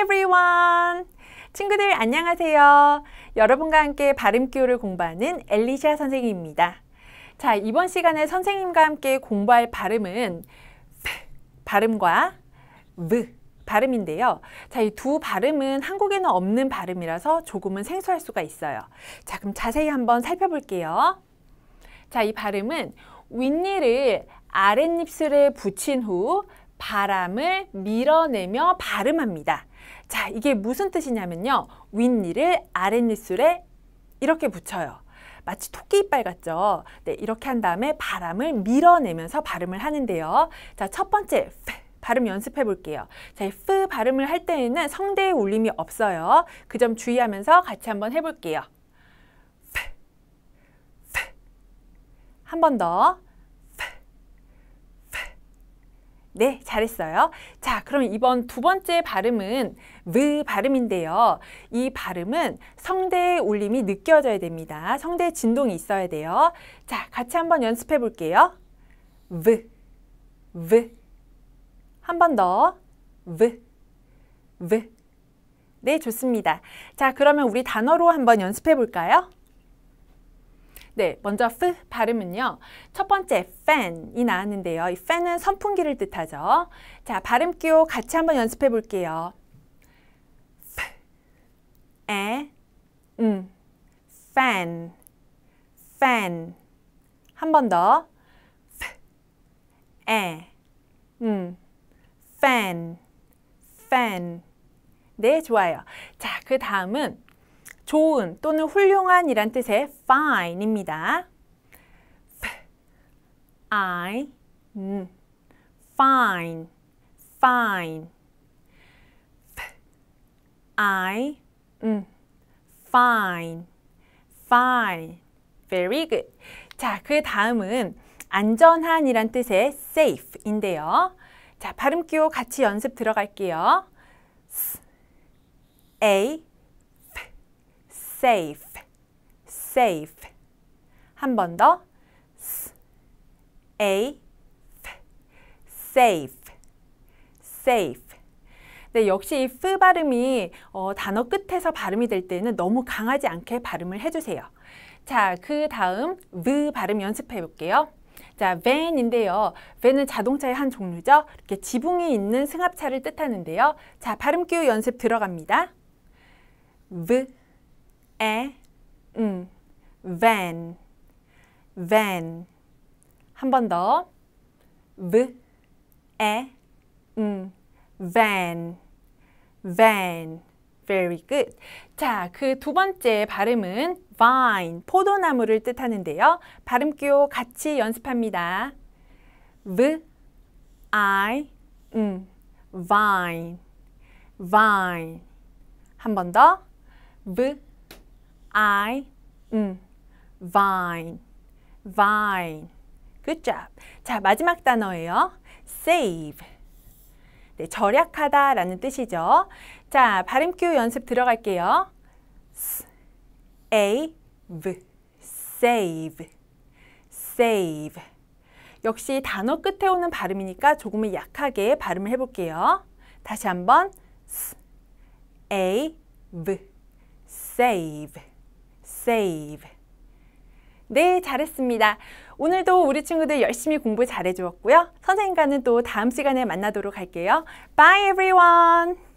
everyone! 친구들 안녕하세요. 여러분과 함께 발음 기호를 공부하는 엘리샤 선생님입니다. 자, 이번 시간에 선생님과 함께 공부할 발음은 p 발음과 v 발음인데요. 자, 이 두 발음은 한국에는 없는 발음이라서 조금은 생소할 수가 있어요. 자, 그럼 자세히 한번 살펴볼게요. 자, 이 발음은 윗니를 아랫입술에 붙인 후 바람을 밀어내며 발음합니다. 자, 이게 무슨 뜻이냐면요. 윗니를 아랫니술에 이렇게 붙여요. 마치 토끼 이빨 같죠? 네, 이렇게 한 다음에 바람을 밀어내면서 발음을 하는데요. 자, 첫 번째 발음 연습해 볼게요. 자, f 발음을 할 때에는 성대의 울림이 없어요. 그 점 주의하면서 같이 한번 해볼게요. 한 번 더. 네, 잘했어요. 자, 그럼 이번 두 번째 발음은 르 발음인데요. 이 발음은 성대의 울림이 느껴져야 됩니다. 성대 진동이 있어야 돼요. 자, 같이 한번 연습해 볼게요. 르, 르. 한번 더. 르, 르. 네, 좋습니다. 자, 그러면 우리 단어로 한번 연습해 볼까요? 네, 먼저 f 발음은요. 첫 번째 fan이 나왔는데요. 이 fan은 선풍기를 뜻하죠. 자, 발음 기호 같이 한번 연습해 볼게요. f, 에, 음, fan, fan. 한 번 더. f, 에, 음, fan, fan. 네, 좋아요. 자, 그 다음은 좋은 또는 훌륭한이란 뜻의 fine입니다. I, fine, fine. I, fine, fine. Very good. 자, 그 다음은 안전한이란 뜻의 safe인데요. 자, 발음 기호 같이 연습 들어갈게요. S, A, safe, safe. 한 번 더, safe, safe, safe. 네, 역시 이 f 발음이 어, 단어 끝에서 발음이 될 때는 너무 강하지 않게 발음을 해주세요. 자, 그 다음 v 발음 연습해 볼게요. 자, van인데요. van은 자동차의 한 종류죠. 이렇게 지붕이 있는 승합차를 뜻하는데요. 자, 발음 기호 연습 들어갑니다. v, 에, 음, van, van. 한 번 더. v, 에, 음, van, van. Very good. 자, 그 두 번째 발음은 vine, 포도나무를 뜻하는데요. 발음교 같이 연습합니다. v, i, 음, vine, vine. 한 번 더. v, I, 음, vine, vine. Good job. 자, 마지막 단어예요. save. 네, 절약하다 라는 뜻이죠. 자, 발음교 연습 들어갈게요. s a v save, save. 역시 단어 끝에 오는 발음이니까 조금은 약하게 발음을 해볼게요. 다시 한번 s a v save. save. 네, 잘했습니다. 오늘도 우리 친구들 열심히 공부 잘해주었고요. 선생님과는 또 다음 시간에 만나도록 할게요. Bye everyone!